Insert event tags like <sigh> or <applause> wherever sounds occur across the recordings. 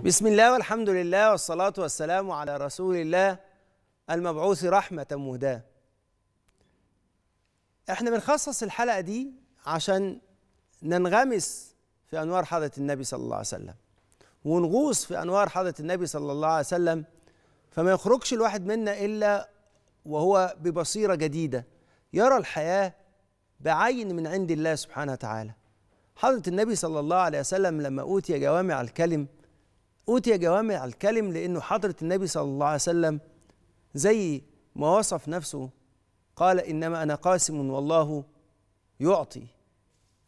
بسم الله والحمد لله والصلاة والسلام على رسول الله المبعوث رحمة مهداة احنا بنخصص الحلقة دي عشان ننغمس في أنوار حضرة النبي صلى الله عليه وسلم ونغوص في أنوار حضرة النبي صلى الله عليه وسلم فما يخرجش الواحد منا إلا وهو ببصيرة جديدة يرى الحياة بعين من عند الله سبحانه وتعالى حضرة النبي صلى الله عليه وسلم لما أوتي جوامع الكلم أوتي جوامع الكلم لأنه حضرة النبي صلى الله عليه وسلم زي ما وصف نفسه قال إنما أنا قاسم والله يعطي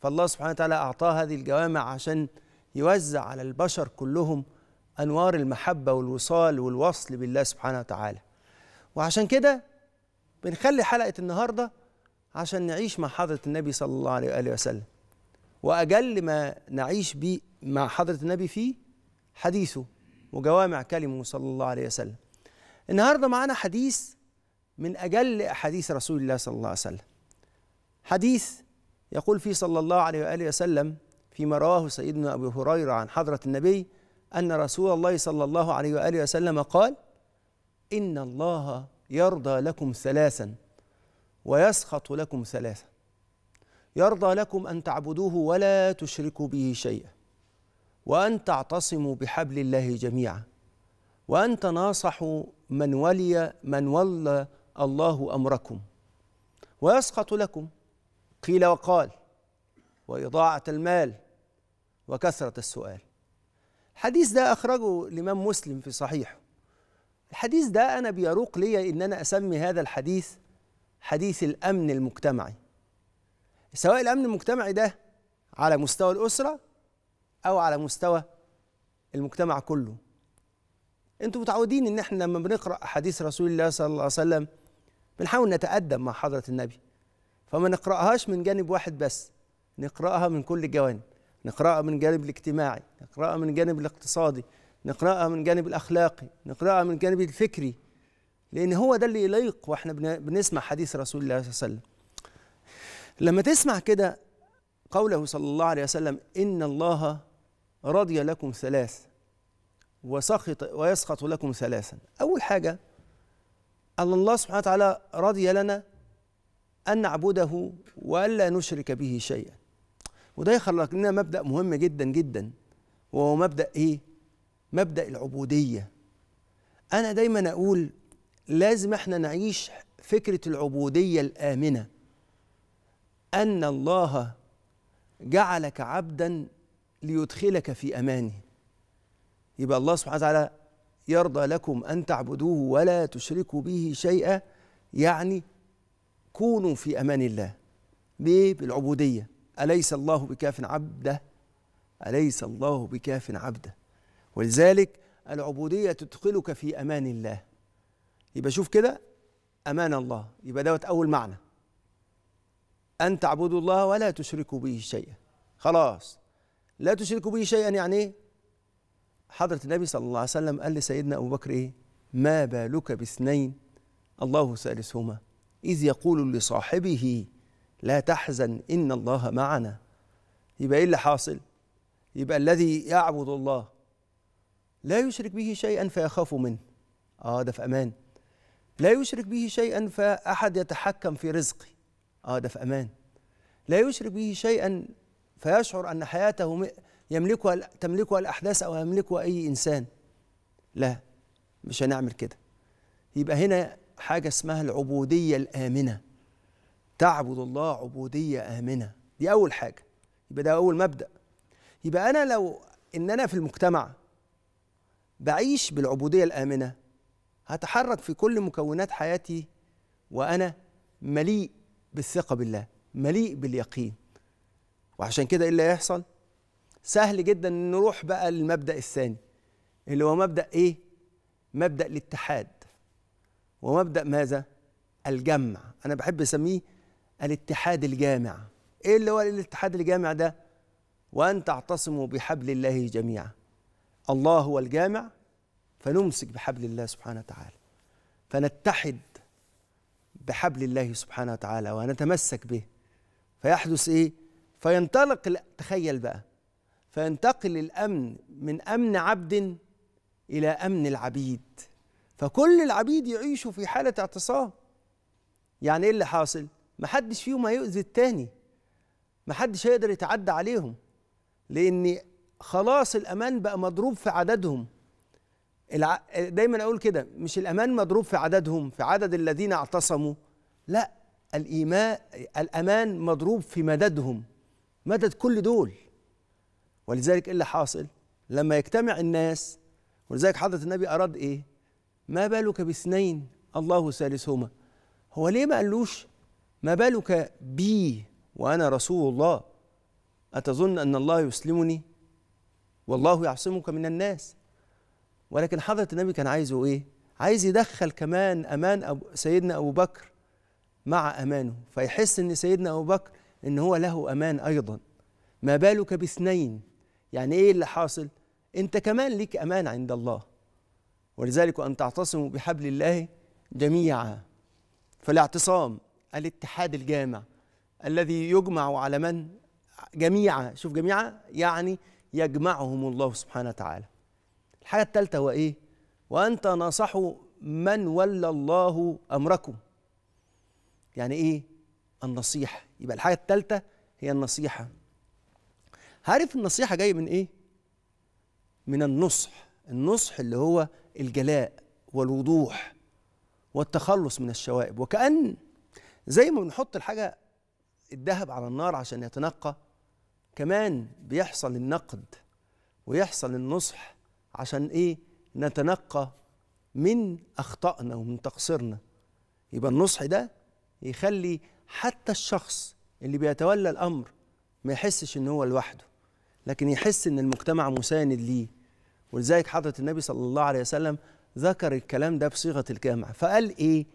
فالله سبحانه وتعالى أعطاه هذه الجوامع عشان يوزع على البشر كلهم أنوار المحبة والوصال والوصل بالله سبحانه وتعالى وعشان كده بنخلي حلقة النهاردة عشان نعيش مع حضرة النبي صلى الله عليه وآله وسلم وأجل ما نعيش مع حضرة النبي فيه حديثه وجوامع كلمه صلى الله عليه وسلم النهارده معانا حديث من أجل أحاديث رسول الله صلى الله عليه وسلم حديث يقول فيه صلى الله عليه وآله وسلم فيما رواه سيدنا أبو هريرة عن حضرة النبي أن رسول الله صلى الله عليه وآله وسلم قال إن الله يرضى لكم ثلاثا ويسخط لكم ثلاثا يرضى لكم أن تعبدوه ولا تشركوا به شيئا وأن تعتصموا بحبل الله جميعا وأن تناصحوا من ولي من ولى الله أمركم ويسقط لكم قيل وقال وإضاعة المال وكثرة السؤال الحديث ده أخرجه الإمام مسلم في صحيحه الحديث ده أنا بيروق لي إن أنا أسمي هذا الحديث حديث الأمن المجتمعي سواء الأمن المجتمعي ده على مستوى الأسرة او على مستوى المجتمع كله انتوا متعودين ان احنا لما بنقرا احاديث رسول الله صلى الله عليه وسلم بنحاول نتادب مع حضره النبي فما نقراهاش من جانب واحد بس نقراها من كل الجوانب نقراها من الجانب الاجتماعي نقراها من الجانب الاقتصادي نقراها من الجانب الاخلاقي نقراها من الجانب الفكري لان هو ده اللي يليق واحنا بنسمع حديث رسول الله صلى الله عليه وسلم لما تسمع كده قوله صلى الله عليه وسلم ان الله رضي لكم ثلاث وسخط ويسخط لكم ثلاثا أول حاجة أن الله سبحانه وتعالى رضي لنا أن نعبده وألا نشرك به شيئا وده يخلق لنا مبدأ مهم جدا جدا وهو مبدأ إيه؟ مبدأ العبودية أنا دايما أقول لازم إحنا نعيش فكرة العبودية الآمنة أن الله جعلك عبدا ليدخلك في امانه يبقى الله سبحانه وتعالى يرضى لكم ان تعبدوه ولا تشركوا به شيئا يعني كونوا في امان الله ليه بالعبوديه اليس الله بكاف عبده اليس الله بكاف عبده ولذلك العبوديه تدخلك في امان الله يبقى شوف كده امان الله يبقى دوت اول معنى ان تعبدوا الله ولا تشركوا به شيئا خلاص لا تشركوا به شيئا يعني ايه حضرة النبي صلى الله عليه وسلم قال لسيدنا أبو بكر إيه ما بالك باثنين الله ثالثهما إذ يقول لصاحبه لا تحزن إن الله معنا يبقى إيه اللي حاصل يبقى الذي يعبد الله لا يشرك به شيئا فيخاف منه آه ده في أمان لا يشرك به شيئا فأحد يتحكم في رزقي آه ده في أمان لا يشرك به شيئا فيشعر أن حياته يملكها تملكها الأحداث أو يملكها أي إنسان لا مش هنعمل كده يبقى هنا حاجة اسمها العبودية الآمنة تعبد الله عبودية آمنة دي أول حاجة يبقى ده أول مبدأ يبقى أنا لو إن أنا في المجتمع بعيش بالعبودية الآمنة هتحرك في كل مكونات حياتي وأنا مليء بالثقة بالله مليء باليقين وعشان كده ايه اللي هيحصل سهل جدا نروح بقى للمبدا الثاني اللي هو مبدا ايه مبدا الاتحاد ومبدا ماذا الجمع انا بحب اسميه الاتحاد الجامع ايه اللي هو الاتحاد الجامع ده وان تعتصموا بحبل الله جميعا الله هو الجامع فنمسك بحبل الله سبحانه وتعالى فنتحد بحبل الله سبحانه وتعالى ونتمسك به فيحدث ايه فينطلق تخيل بقى فينتقل الامن من امن عبد الى امن العبيد فكل العبيد يعيشوا في حاله اعتصام يعني ايه اللي حاصل محدش فيهم هيؤذي التاني محدش هيقدر يتعدى عليهم لان خلاص الامان بقى مضروب في عددهم دايما اقول كده مش الامان مضروب في عددهم في عدد الذين اعتصموا لا الايمان الامان مضروب في مددهم مدد كل دول ولذلك ايه اللي حاصل لما يجتمع الناس ولذلك حضرة النبي أراد إيه ما بالك باثنين الله ثالثهما هو ليه ما قالوش ما بالك بي وأنا رسول الله أتظن أن الله يسلمني والله يعصمك من الناس ولكن حضرة النبي كان عايزه إيه عايز يدخل كمان أمان أبو سيدنا أبو بكر مع أمانه فيحس أن سيدنا أبو بكر ان هو له امان ايضا ما بالك باثنين يعني ايه اللي حاصل انت كمان ليك امان عند الله ولذلك ان تعتصموا بحبل الله جميعا فالاعتصام الاتحاد الجامع الذي يجمع على من جميعا شوف جميعا يعني يجمعهم الله سبحانه وتعالى الحاجه الثالثه وايه وانت وان تناصحوا من ولى الله امركم يعني ايه النصيحه يبقى الحاجه الثالثه هي النصيحه عارف النصيحه جايه من ايه من النصح النصح اللي هو الجلاء والوضوح والتخلص من الشوائب وكأن زي ما بنحط الحاجة الذهب على النار عشان يتنقى كمان بيحصل النقد ويحصل النصح عشان ايه نتنقى من أخطائنا ومن تقصيرنا يبقى النصح ده يخلي حتى الشخص اللي بيتولى الامر ما يحسش ان هو لوحده لكن يحس ان المجتمع مساند ليه ولذلك حضره النبي صلى الله عليه وسلم ذكر الكلام ده بصيغه الجامع فقال ايه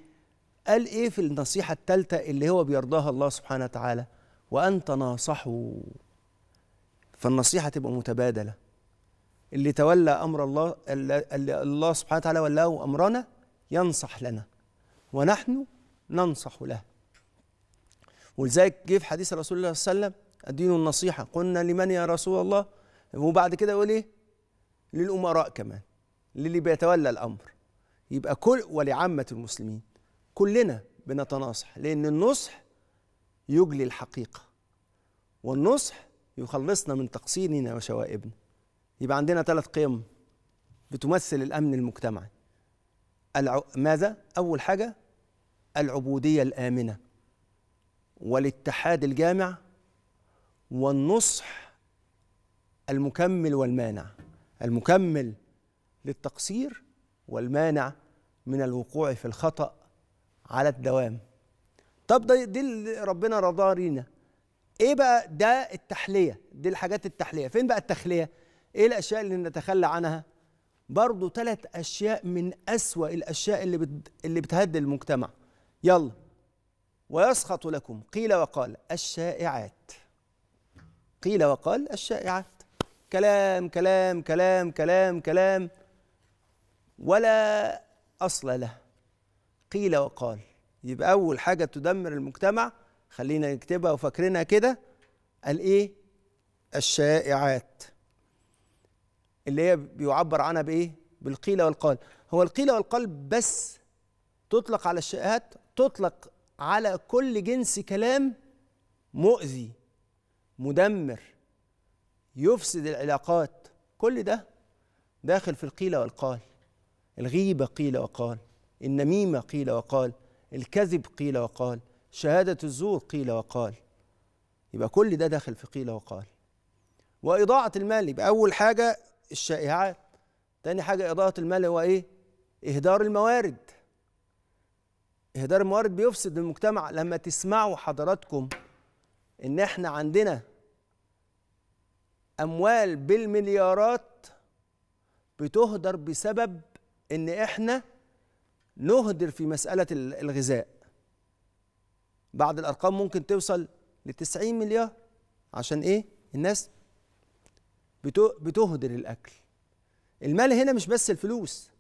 قال ايه في النصيحه الثالثه اللي هو بيرضاها الله سبحانه وتعالى وان تناصحوا فالنصيحه تبقى متبادله اللي تولى امر الله اللي الله سبحانه وتعالى ولاه امرنا ينصح لنا ونحن ننصح له ولذلك جه في حديث رسول الله صلى الله عليه وسلم الدين النصيحة قلنا لمن يا رسول الله وبعد كده يقول إيه للأمراء كمان للي بيتولى الأمر يبقى كل ولعامة المسلمين كلنا بنتناصح لأن النصح يجلي الحقيقة والنصح يخلصنا من تقصيرنا وشوائبنا يبقى عندنا ثلاث قيم بتمثل الأمن المجتمعي الع... ماذا؟ أول حاجة العبودية الآمنة والاتحاد الجامع والنصح المكمل والمانع المكمل للتقصير والمانع من الوقوع في الخطأ على الدوام طب ده دي اللي ربنا رضاه لينا ايه بقى ده التحليه دي الحاجات التحليه فين بقى التخليه ايه الاشياء اللي نتخلى عنها برضو ثلاث اشياء من اسوا الاشياء اللي بت... اللي بتهدد المجتمع يلا ويسخط لكم قيل وقال الشائعات قيل وقال الشائعات كلام كلام كلام كلام كلام ولا أصل له قيل وقال يبقى أول حاجة تدمر المجتمع خلينا نكتبها وفاكرينها كده الإيه الشائعات اللي هي بيعبر عنها بإيه بالقيل والقال هو القيل والقال بس تطلق على الشائعات تطلق على كل جنس كلام مؤذي مدمر يفسد العلاقات كل ده داخل في القيل والقال الغيبة قيل وقال النميمة قيل وقال الكذب قيل وقال شهادة الزور قيل وقال يبقى كل ده داخل في قيل وقال وإضاعة المال يبقى أول حاجة الشائعات تاني حاجة إضاعة المال هو إيه؟ إهدار الموارد إهدار الموارد بيفسد المجتمع لما تسمعوا حضراتكم إن إحنا عندنا أموال بالمليارات بتهدر بسبب إن إحنا نهدر في مسألة الغذاء بعض الأرقام ممكن توصل ل 90 مليار عشان إيه؟ الناس بتهدر الأكل المال هنا مش بس الفلوس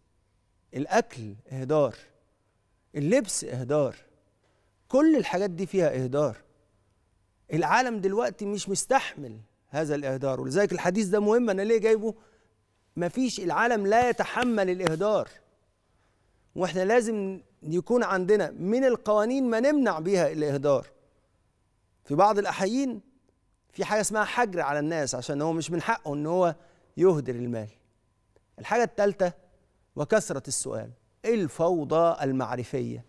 الأكل إهدار اللبس اهدار كل الحاجات دي فيها اهدار العالم دلوقتي مش مستحمل هذا الاهدار ولذلك الحديث ده مهم انا ليه جايبه مفيش العالم لا يتحمل الاهدار واحنا لازم يكون عندنا من القوانين ما نمنع بيها الاهدار في بعض الاحيين في حاجه اسمها حجر على الناس عشان هو مش من حقه ان هو يهدر المال الحاجه الثالثه وكثره السؤال الفوضى المعرفية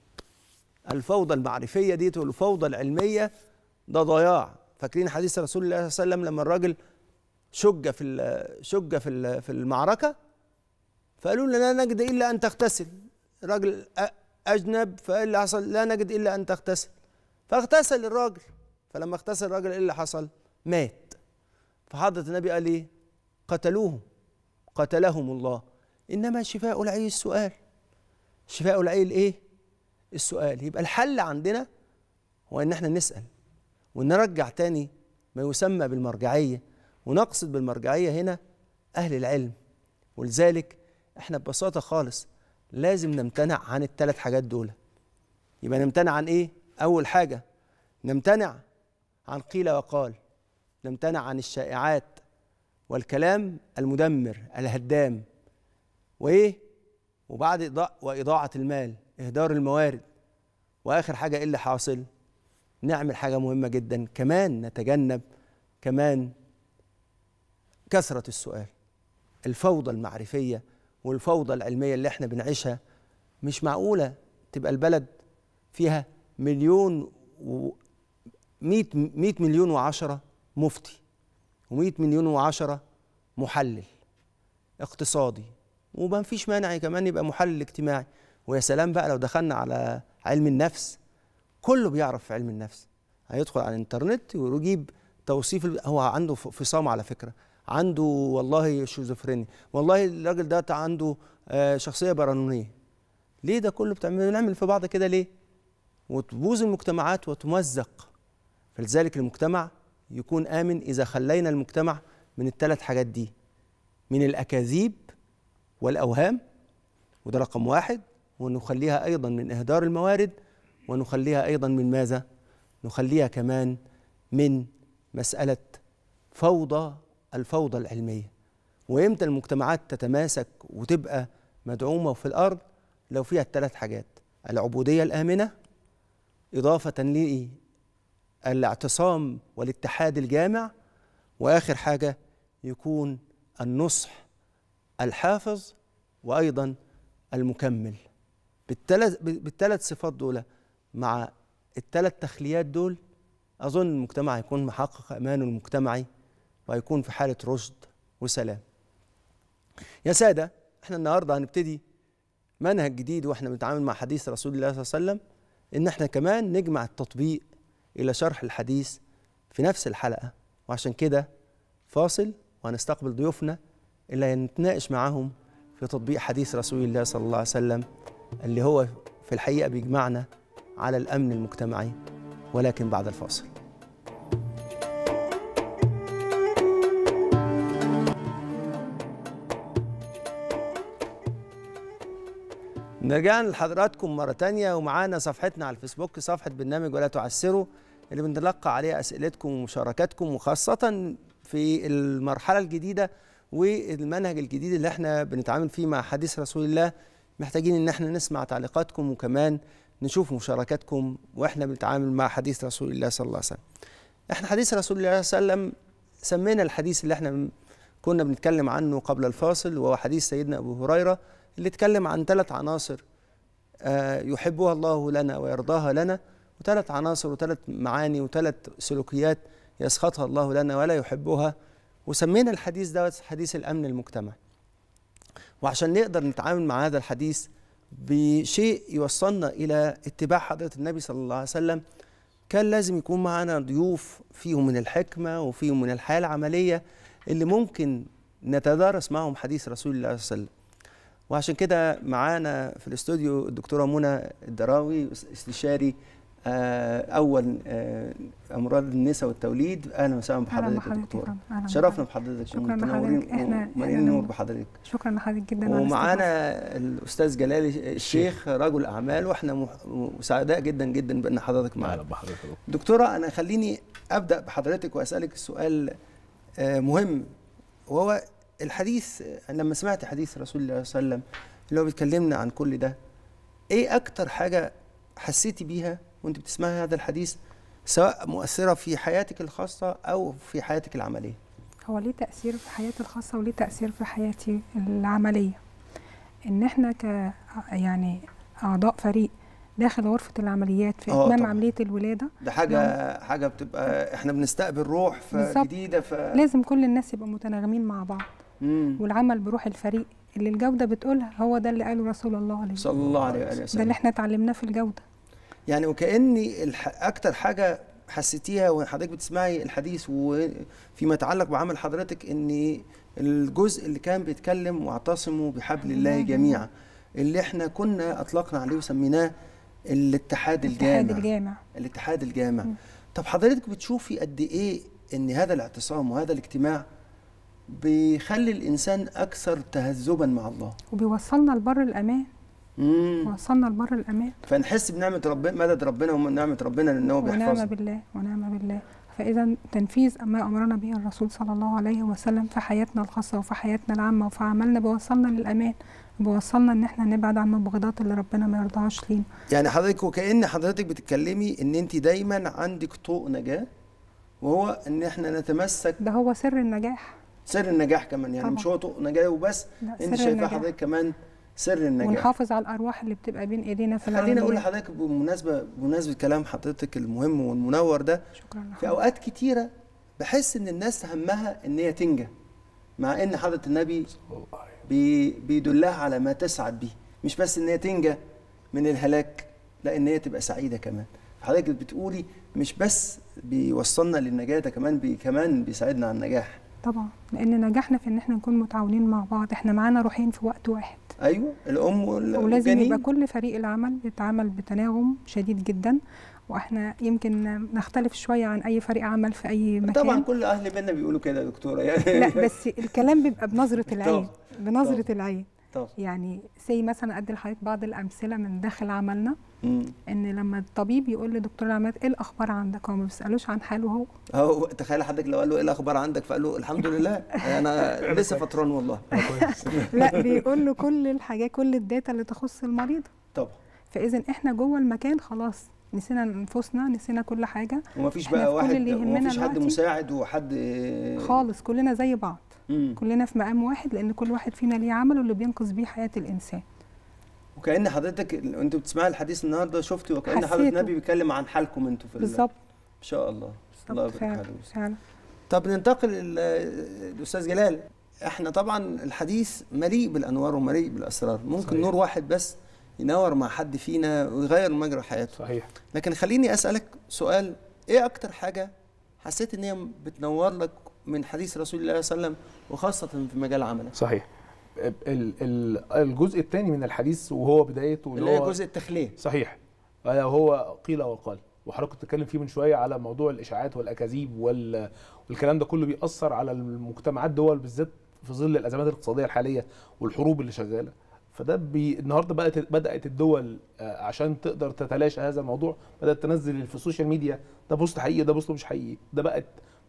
الفوضى المعرفية دي والفوضى العلمية ده ضياع فاكرين حديث رسول الله صلى الله عليه وسلم لما الراجل شج في شج في في المعركة فقالوا له لا نجد إلا أن تغتسل راجل أجنب فإيه اللي حصل لا نجد إلا أن تغتسل فاغتسل الراجل فلما اغتسل الراجل إيه اللي حصل مات فحضرة النبي قال إيه قتلوه قتلهم الله إنما شفاء العي السؤال شفاء العيل الإيه؟ السؤال يبقى الحل عندنا هو إن إحنا نسأل ونرجع تاني ما يسمى بالمرجعية ونقصد بالمرجعية هنا أهل العلم ولذلك إحنا ببساطة خالص لازم نمتنع عن الثلاث حاجات دول يبقى نمتنع عن إيه؟ أول حاجة نمتنع عن قيل وقال نمتنع عن الشائعات والكلام المدمر الهدام وايه وبعد إضاء وإضاعة المال إهدار الموارد وآخر حاجة إيه اللي حاصل نعمل حاجة مهمة جدا كمان نتجنب كمان كثرة السؤال الفوضى المعرفية والفوضى العلمية اللي احنا بنعيشها مش معقولة تبقى البلد فيها مليون و 100 مليون وعشرة مفتي ومئة مليون وعشرة محلل اقتصادي وما فيش مانع كمان يبقى محلل اجتماعي ويا سلام بقى لو دخلنا على علم النفس كله بيعرف في علم النفس هيدخل على الانترنت ويجيب توصيف هو عنده فصام على فكره عنده والله شيزوفرينيا والله الراجل ده عنده آه، شخصيه برانونيه ليه ده كله بتعمل نعمل في بعض كده ليه وتبوظ المجتمعات وتمزق فلذلك المجتمع يكون امن اذا خلينا المجتمع من الثلاث حاجات دي من الاكاذيب والأوهام وده رقم واحد ونخليها أيضا من إهدار الموارد ونخليها أيضا من ماذا؟ نخليها كمان من مسألة فوضى الفوضى العلمية وإمتى المجتمعات تتماسك وتبقى مدعومة في الأرض لو فيها الثلاث حاجات العبودية الآمنة إضافة للاعتصام والاتحاد الجامع وآخر حاجة يكون النصح الحافظ وايضا المكمل بالثلاث بالثلاث صفات دول مع الثلاث تخليات دول اظن المجتمع هيكون محقق امانه المجتمعي وهيكون في حاله رشد وسلام يا ساده احنا النهارده هنبتدي منهج جديد واحنا بنتعامل مع حديث رسول الله صلى الله عليه وسلم ان احنا كمان نجمع التطبيق الى شرح الحديث في نفس الحلقه وعشان كده فاصل وهنستقبل ضيوفنا اللي هنتناقش معاهم في تطبيق حديث رسول الله صلى الله عليه وسلم اللي هو في الحقيقة بيجمعنا على الأمن المجتمعي ولكن بعد الفاصل نرجعنا لحضراتكم مرة تانية ومعانا صفحتنا على الفيسبوك صفحة برنامج ولا تعسروا اللي بنتلقى عليها أسئلتكم ومشاركاتكم وخاصة في المرحلة الجديدة والمنهج الجديد اللي احنا بنتعامل فيه مع حديث رسول الله محتاجين ان احنا نسمع تعليقاتكم وكمان نشوف مشاركاتكم واحنا بنتعامل مع حديث رسول الله صلى الله عليه وسلم احنا حديث رسول الله صلى الله عليه وسلم سمينا الحديث اللي احنا كنا بنتكلم عنه قبل الفاصل وهو حديث سيدنا ابو هريره اللي اتكلم عن ثلاث عناصر آه، يحبها الله لنا ويرضاها لنا وثلاث عناصر وثلاث معاني وثلاث سلوكيات يسخطها الله لنا ولا يحبها وسمينا الحديث دوت حديث الامن المجتمعي وعشان نقدر نتعامل مع هذا الحديث بشيء يوصلنا الى اتباع حضره النبي صلى الله عليه وسلم كان لازم يكون معانا ضيوف فيهم من الحكمه وفيهم من الحياه العمليه اللي ممكن نتدارس معهم حديث رسول الله صلى الله عليه وسلم وعشان كده معانا في الاستوديو الدكتوره منى الدراوي استشاري آه، اول آه، امراض النساء والتوليد اهلا وسهلا بحضرتك يا دكتوره شرفنا بحضرتك شكرا لحضرتك احنا مليانين نور بحضرتك شكرا لحضرتك جدا ومعانا الاستاذ جلال الشيخ رجل اعمال واحنا سعداء جدا جدا بان حضرتك معانا بحضرتك دكتوره انا خليني ابدا بحضرتك واسالك سؤال آه، مهم وهو الحديث لما سمعت حديث رسول الله صلى الله عليه وسلم اللي هو بيتكلمنا عن كل ده ايه اكتر حاجه حسيتي بيها وانت بتسمعي هذا الحديث سواء مؤثره في حياتك الخاصه او في حياتك العمليه هو ليه تاثير في حياتي الخاصه وليه تاثير في حياتي العمليه ان احنا ك يعني اعضاء فريق داخل غرفه العمليات في آه، اتمام عمليه الولاده ده حاجه يعني حاجه بتبقى احنا بنستقبل روح جديده ف... لازم كل الناس يبقوا متناغمين مع بعض مم. والعمل بروح الفريق اللي الجوده بتقولها هو ده اللي قاله رسول الله عليه صلى الله عليه وسلم ده اللي احنا اتعلمناه في الجوده يعني وكاني اكتر حاجه حسيتيها وحضرتك بتسمعي الحديث وفيما يتعلق بعمل حضرتك ان الجزء اللي كان بيتكلم واعتصموا بحبل الله جميعا اللي احنا كنا اطلقنا عليه وسميناه الاتحاد الجامع الاتحاد الجامع الاتحاد الجامع طب حضرتك بتشوفي قد ايه ان هذا الاعتصام وهذا الاجتماع بيخلي الانسان اكثر تهذبا مع الله وبيوصلنا لبر الامان وصلنا لبر الامان فنحس بنعمه ربنا مدد ربنا ونعمه ربنا لان هو بيحفظنا ونعم بالله ونعم بالله فاذا تنفيذ ما امرنا به الرسول صلى الله عليه وسلم في حياتنا الخاصه وفي حياتنا العامه وفي عملنا بيوصلنا للامان بيوصلنا ان احنا نبعد عن المبغضات اللي ربنا ما يرضاهاش لينا يعني حضرتك وكان حضرتك بتتكلمي ان انت دايما عندك طوق نجاه وهو ان احنا نتمسك ده هو سر النجاح سر النجاح كمان يعني طبعا. مش هو طوق نجاه وبس انت شايفاه حضرتك كمان سر النجاح ونحافظ على الارواح اللي بتبقى بين ايدينا في العالم خليني اقول لحضرتك بمناسبه بمناسبه كلام حضرتك المهم والمنور ده شكرا لحضرتك. في اوقات كتيره بحس ان الناس همها ان هي تنجح مع ان حضره النبي بي بيدلها على ما تسعد به مش بس ان هي تنجى من الهلاك لا ان هي تبقى سعيده كمان حضرتك بتقولي مش بس بيوصلنا للنجاه ده كمان بي كمان بيساعدنا على النجاح طبعا لان نجاحنا في ان احنا نكون متعاونين مع بعض احنا معانا روحين في وقت واحد ايوه الام والجنين ولازم يبقى كل فريق العمل يتعامل بتناغم شديد جدا واحنا يمكن نختلف شويه عن اي فريق عمل في اي مكان طبعا كل اهل بينا بيقولوا كده يا دكتوره يعني لا <laughs> بس الكلام بيبقى بنظره العين بنظره العين يعني سي مثلا ادي لحضرتك بعض الامثله من داخل عملنا مم. ان لما الطبيب يقول لدكتور العمليات ايه الاخبار عندك هو ما بيسالوش عن حاله هو اهو تخيل حضرتك لو قال له ايه الاخبار عندك فقال له الحمد لله <laughs> انا لسه فطران والله آه، <laughs> لا بيقول له كل الحاجات كل الداتا اللي تخص المريض طبعا فاذا احنا جوه المكان خلاص نسينا انفسنا نسينا كل حاجه ومفيش بقى واحد اللي يهمنا ومفيش حد مساعد وحد خالص كلنا زي بعض مم. كلنا في مقام واحد لان كل واحد فينا ليه عمله اللي بينقذ بيه حياه الانسان وكان حضرتك انت بتسمعي الحديث النهارده شفتي وكان حضرتك النبي بيتكلم عن حالكم انتوا في بالظبط ان شاء الله الله يبارك طب ننتقل للاستاذ جلال احنا طبعا الحديث مليء بالانوار ومليء بالاسرار ممكن صحيح. نور واحد بس ينور مع حد فينا ويغير مجرى حياته صحيح لكن خليني اسالك سؤال ايه اكتر حاجه حسيت ان هي بتنور لك من حديث رسول الله صلى الله عليه وسلم وخاصه في مجال عملك صحيح الجزء الثاني من الحديث وهو بدايته اللي هو جزء التخليه صحيح آه، هو قيل وقال وحضرتك كنت بتتكلم فيه من شويه على موضوع الاشاعات والاكاذيب والكلام ده كله بيأثر على المجتمعات دول بالذات في ظل الازمات الاقتصاديه الحاليه والحروب اللي شغاله فده بي... النهارده بقت بدات الدول آه، عشان تقدر تتلاشى هذا الموضوع بدات تنزل في السوشيال ميديا ده بوست حقيقي ده بوست مش حقيقي ده بقت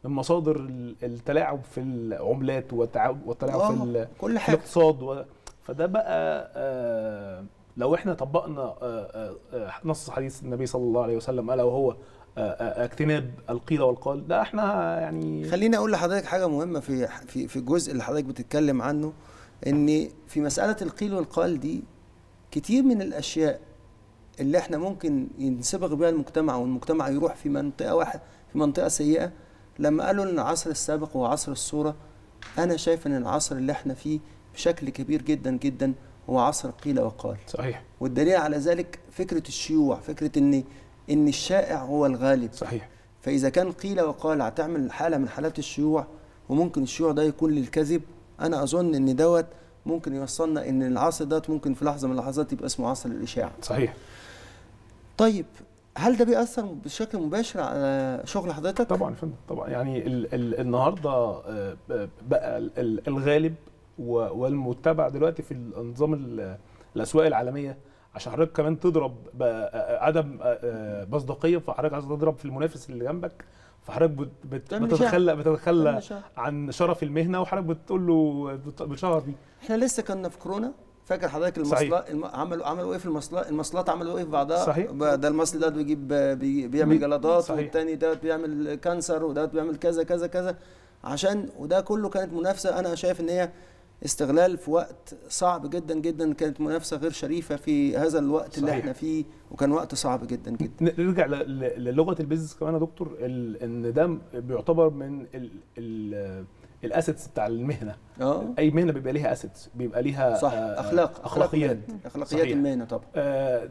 من مصادر التلاعب في العملات والتلاعب في آه، كل حاجة. الاقتصاد و... فده بقى آه لو احنا طبقنا آه آه, آه، نص حديث النبي صلى الله عليه وسلم الا وهو آه، اجتناب القيل والقال ده احنا يعني خليني اقول لحضرتك حاجه مهمه في في في الجزء اللي حضرتك بتتكلم عنه ان في مساله القيل والقال دي كتير من الاشياء اللي احنا ممكن ينصبغ بها المجتمع والمجتمع يروح في منطقه واحد في منطقه سيئه لما قالوا ان العصر السابق هو عصر الصوره انا شايف ان العصر اللي احنا فيه بشكل كبير جدا جدا هو عصر قيل وقال صحيح والدليل على ذلك فكره الشيوع فكره ان ان الشائع هو الغالب صحيح فاذا كان قيل وقال هتعمل حاله من حالات الشيوع وممكن الشيوع ده يكون للكذب انا اظن ان دوت ممكن يوصلنا ان العصر ده ممكن في لحظه من اللحظات يبقى اسمه عصر الاشاعه صحيح طيب هل ده بيأثر بشكل مباشر على شغل حضرتك؟ طبعا يا فندم طبعا يعني الـ الـ النهارده آه، بقى الغالب والمتبع دلوقتي في النظام الاسواق العالميه عشان حضرتك كمان تضرب عدم آه، آه، مصداقيه فحضرتك عايز تضرب في المنافس اللي جنبك فحضرتك بتتخلى بتتخلى عن شرف المهنه وحضرتك بتقول له بالشهر دي احنا لسه كنا في كورونا فاكر حضرتك المصلات الم... عملوا عملوا ايه في المصلات المصلات عملوا ايه في بعضها صحيح ده المصل ده بيجيب بي... بيعمل جلطات والتاني ده بيعمل كانسر وده بيعمل كذا كذا كذا عشان وده كله كانت منافسه انا شايف ان هي استغلال في وقت صعب جدا جدا كانت منافسه غير شريفه في هذا الوقت صحيح. اللي احنا فيه وكان وقت صعب جدا جدا نرجع للغه البيزنس كمان يا دكتور ان ده بيعتبر من ال ال الاسيتس بتاع المهنه أوه. اي مهنه بيبقى ليها اسيتس بيبقى ليها صح آه اخلاق اخلاقيات اخلاقيات المهنه طبعا آه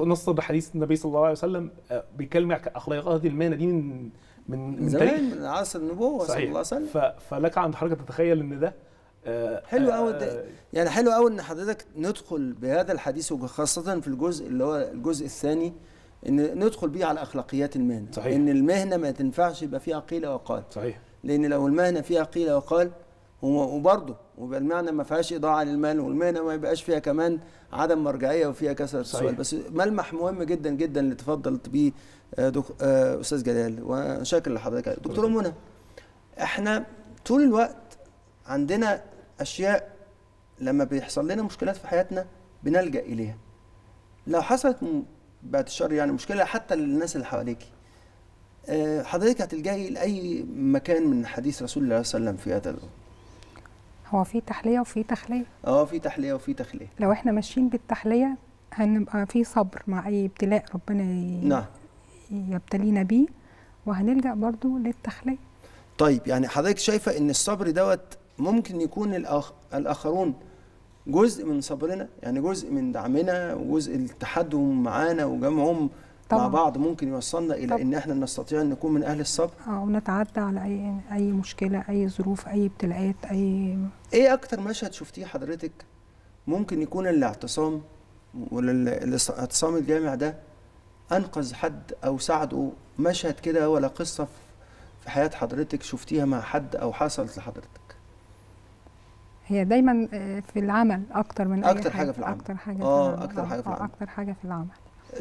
نص الحديث النبي صلى الله عليه وسلم آه بيتكلم عن اخلاقيات المهنه دي من من من زمان من عصر النبوه صلى الله عليه وسلم فلك عند حضرتك تتخيل ان ده آه حلو قوي آه يعني حلو قوي ان حضرتك ندخل بهذا الحديث وخاصه في الجزء اللي هو الجزء الثاني ان ندخل بيه على اخلاقيات المهنه صحيح. ان المهنه ما تنفعش يبقى فيها قيل وقال صحيح لأن لو المهنة فيها قيل وقال وبرضه ويبقى المعنى ما فيهاش إضاعة للمال والمهنة ما يبقاش فيها كمان عدم مرجعية وفيها كسر السؤال بس ملمح مهم جدا جدا اللي تفضلت بيه آه، دك... آه، أستاذ جلال وشاكر لحضرتك دكتورة منى احنا طول الوقت عندنا أشياء لما بيحصل لنا مشكلات في حياتنا بنلجأ إليها لو حصلت بعد الشر يعني مشكلة حتى للناس اللي حواليكي آه، حضرتك هتلجئي لاي مكان من حديث رسول الله صلى الله عليه وسلم في هذا الامر هو في تحليه وفي تخليه اه في تحليه وفي تخليه لو احنا ماشيين بالتحليه هنبقى في صبر مع اي ابتلاء ربنا نعم يبتلينا بيه وهنلجا برضو للتخليه طيب يعني حضرتك شايفه ان الصبر دوت ممكن يكون الأخ... الاخرون جزء من صبرنا يعني جزء من دعمنا وجزء التحدهم معانا وجمعهم طبعا. مع بعض ممكن يوصلنا الى طبعا. ان احنا نستطيع ان نكون من اهل الصبر اه ونتعدى على اي اي مشكله اي ظروف اي ابتلاءات اي ايه اكتر مشهد شفتيه حضرتك ممكن يكون الاعتصام ولا الاعتصام الجامع ده انقذ حد او ساعده مشهد كده ولا قصه في حياه حضرتك شفتيها مع حد او حصلت لحضرتك هي دايما آه، في العمل اكتر من اكتر أي حاجة, حاجه في العمل اكتر حاجه اه, آه، في آه، العمل. اكتر حاجه في العمل اكتر حاجه في العمل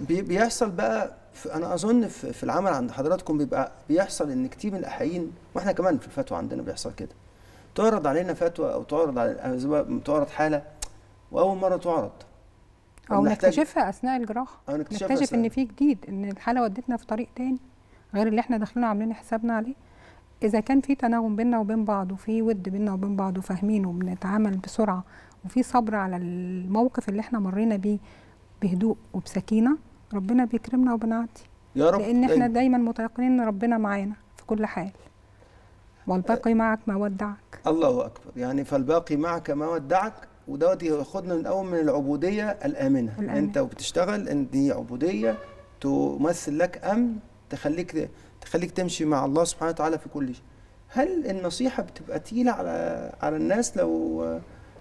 بيحصل بقى انا اظن في العمل عند حضراتكم بيبقى بيحصل ان كتير من الاحيين واحنا كمان في الفتوى عندنا بيحصل كده تعرض علينا فتوى او تعرض على تعرض حاله واول مره تعرض او نكتشفها اثناء الجراحه أو آه، نكتشف, نكتشف ان في جديد ان الحاله ودتنا في طريق تاني غير اللي احنا داخلين عاملين حسابنا عليه اذا كان في تناغم بيننا وبين بعض وفي ود بيننا وبين بعض وفاهمين وبنتعامل بسرعه وفي صبر على الموقف اللي احنا مرينا بيه بهدوء وبسكينه ربنا بيكرمنا وبنعدي يا رب لان احنا أيوة. دايما متيقنين ان ربنا معانا في كل حال والباقي معك ما ودعك الله اكبر يعني فالباقي معك ما ودعك ودوت ياخدنا من اول من العبوديه الامنه الأمن. انت وبتشتغل ان دي عبوديه تمثل لك امن تخليك تخليك تمشي مع الله سبحانه وتعالى في كل شيء هل النصيحه بتبقى تقيله على على الناس لو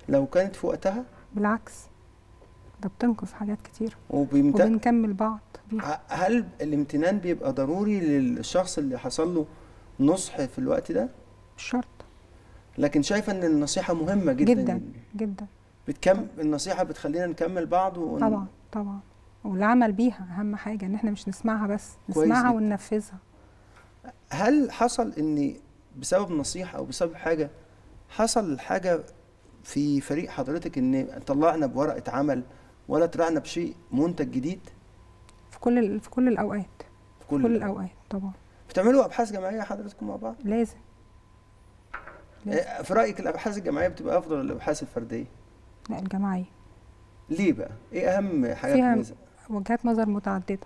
لو كانت في وقتها بالعكس ده بتنقذ حاجات كتير وبيمت... وبنكمل بعض بيها. هل الامتنان بيبقى ضروري للشخص اللي حصل له نصح في الوقت ده؟ مش شرط لكن شايفه ان النصيحه مهمه جدا جدا يعني. جدا بتكم النصيحه بتخلينا نكمل بعض ون... طبعا طبعا والعمل بيها اهم حاجه ان احنا مش نسمعها بس نسمعها وننفذها هل حصل ان بسبب نصيحه او بسبب حاجه حصل حاجه في فريق حضرتك ان طلعنا بورقه عمل ولا ترعنا بشيء منتج جديد في كل في كل الاوقات في كل, كل الاوقات طبعا بتعملوا ابحاث جماعيه حضرتكم مع بعض لازم. لازم إيه، في رايك الابحاث الجماعيه بتبقى افضل ولا الابحاث الفرديه لا الجماعيه ليه بقى ايه اهم حاجات فيها وجهات نظر متعدده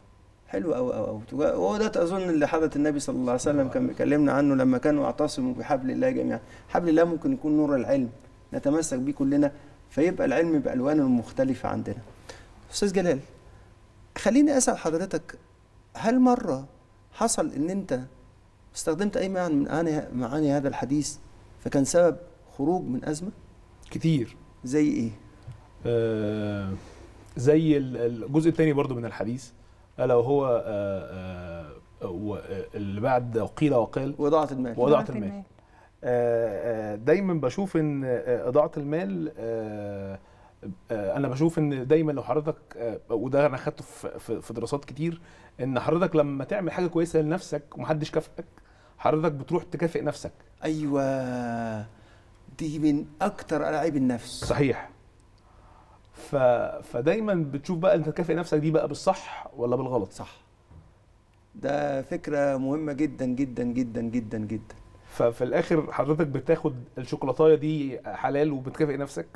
حلو قوي قوي قوي وهو ده اظن اللي حضره النبي صلى الله عليه وسلم كان بيكلمنا عنه لما كانوا اعتصموا بحبل الله جميعا حبل الله ممكن يكون نور العلم نتمسك بيه كلنا فيبقى العلم بالوانه المختلفة عندنا استاذ جلال خليني اسال حضرتك هل مره حصل ان انت استخدمت اي معنى من معاني, هذا الحديث فكان سبب خروج من ازمه كتير زي ايه آه زي الجزء الثاني برضو من الحديث الا وهو آه آه اللي بعد قيل وقال وضعت المال وضاعت المال آه، آه، دايما بشوف ان آه، اضاعه المال انا بشوف ان دايما لو حضرتك وده انا اخدته في دراسات كتير ان حضرتك لما تعمل حاجه كويسه لنفسك ومحدش كافئك حضرتك بتروح تكافئ نفسك ايوه دي من اكتر العاب النفس صحيح ف... فدايما بتشوف بقى انت تكافئ نفسك دي بقى بالصح ولا بالغلط صح ده فكره مهمه جدا جدا جدا جدا جدا ففي الاخر حضرتك بتاخد الشوكولاتايه دي حلال وبتكافئ نفسك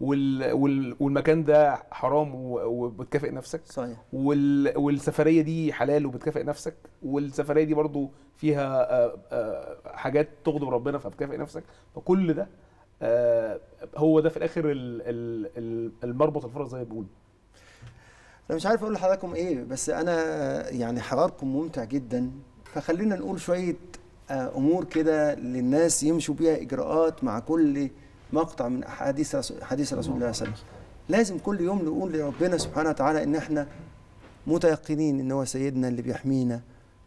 وال والمكان ده حرام وبتكافئ نفسك صحيح وال والسفريه دي حلال وبتكافئ نفسك والسفريه دي برضو فيها آه، آه، حاجات تغضب ربنا فبتكافئ نفسك فكل ده آه، هو ده في الاخر المربط الفرص زي ما بيقولوا انا مش عارف اقول لحضراتكم ايه بس انا يعني حراركم ممتع جدا فخلينا نقول شويه امور كده للناس يمشوا بيها اجراءات مع كل مقطع من احاديث حديث رسول الله صلى الله عليه وسلم لازم كل يوم نقول لربنا سبحانه وتعالى ان احنا متيقنين ان هو سيدنا اللي بيحمينا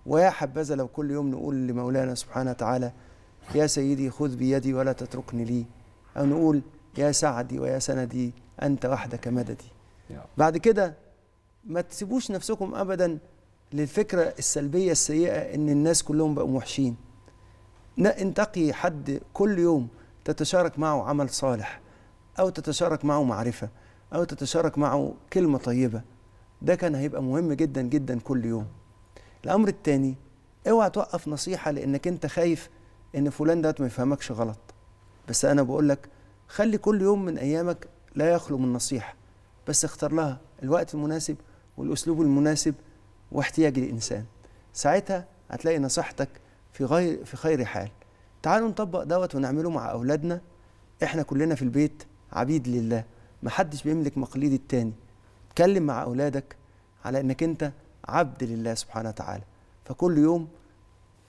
ويا حبذا لو كل يوم نقول لمولانا سبحانه وتعالى يا سيدي خذ بيدي ولا تتركني لي أو نقول يا سعدي ويا سندي أنت وحدك مددي بعد كده ما تسيبوش نفسكم أبدا للفكرة السلبية السيئة إن الناس كلهم بقوا وحشين انتقي حد كل يوم تتشارك معه عمل صالح أو تتشارك معه معرفة أو تتشارك معه كلمة طيبة ده كان هيبقى مهم جدا جدا كل يوم الأمر الثاني اوعى توقف نصيحة لأنك أنت خايف إن فلان ده ما يفهمكش غلط بس أنا بقول لك خلي كل يوم من أيامك لا يخلو من نصيحة بس اختار لها الوقت المناسب والأسلوب المناسب واحتياج الإنسان ساعتها هتلاقي نصيحتك في غير في خير حال تعالوا نطبق دوت ونعمله مع اولادنا احنا كلنا في البيت عبيد لله محدش بيملك مقليد التاني اتكلم مع اولادك على انك انت عبد لله سبحانه وتعالى فكل يوم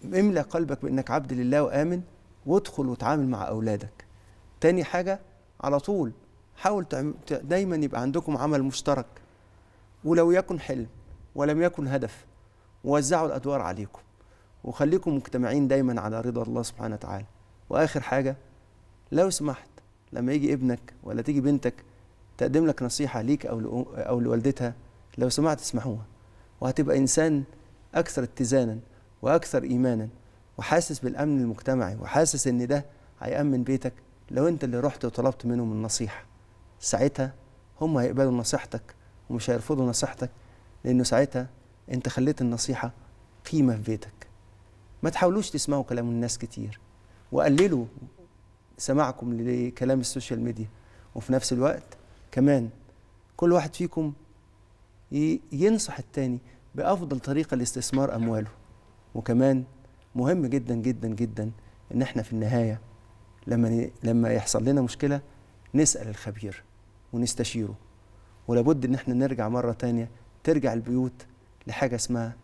املا قلبك بانك عبد لله وامن وادخل وتعامل مع اولادك تاني حاجه على طول حاول دايما يبقى عندكم عمل مشترك ولو يكن حلم ولم يكن هدف ووزعوا الادوار عليكم وخليكم مجتمعين دايما على رضا الله سبحانه وتعالى واخر حاجه لو سمحت لما يجي ابنك ولا تيجي بنتك تقدم لك نصيحه ليك او او لوالدتها لو سمحت اسمحوها وهتبقى انسان اكثر اتزانا واكثر ايمانا وحاسس بالامن المجتمعي وحاسس ان ده هيامن بيتك لو انت اللي رحت وطلبت منهم النصيحه ساعتها هم هيقبلوا نصيحتك ومش هيرفضوا نصيحتك لانه ساعتها انت خليت النصيحه قيمه في بيتك ما تحاولوش تسمعوا كلام الناس كتير وقللوا سماعكم لكلام السوشيال ميديا وفي نفس الوقت كمان كل واحد فيكم ينصح التاني بأفضل طريقة لاستثمار أمواله وكمان مهم جدا جدا جدا إن إحنا في النهاية لما لما يحصل لنا مشكلة نسأل الخبير ونستشيره ولابد إن إحنا نرجع مرة تانية ترجع البيوت لحاجة اسمها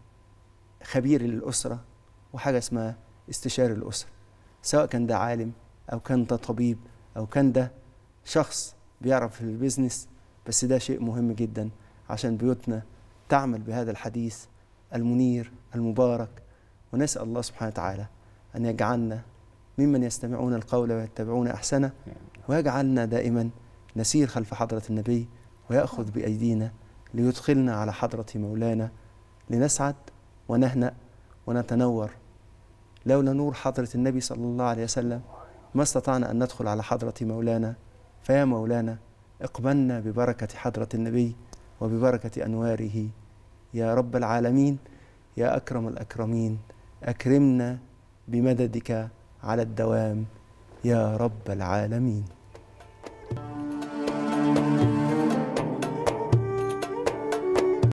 خبير للأسرة وحاجه اسمها استشاري الاسره سواء كان ده عالم او كان ده طبيب او كان ده شخص بيعرف في البيزنس بس ده شيء مهم جدا عشان بيوتنا تعمل بهذا الحديث المنير المبارك ونسال الله سبحانه وتعالى ان يجعلنا ممن يستمعون القول ويتبعون احسنه ويجعلنا دائما نسير خلف حضره النبي وياخذ بايدينا ليدخلنا على حضره مولانا لنسعد ونهنأ ونتنور لولا نور حضرة النبي صلى الله عليه وسلم ما استطعنا أن ندخل على حضرة مولانا فيا مولانا اقبلنا ببركة حضرة النبي وببركة أنواره يا رب العالمين يا أكرم الأكرمين أكرمنا بمددك على الدوام يا رب العالمين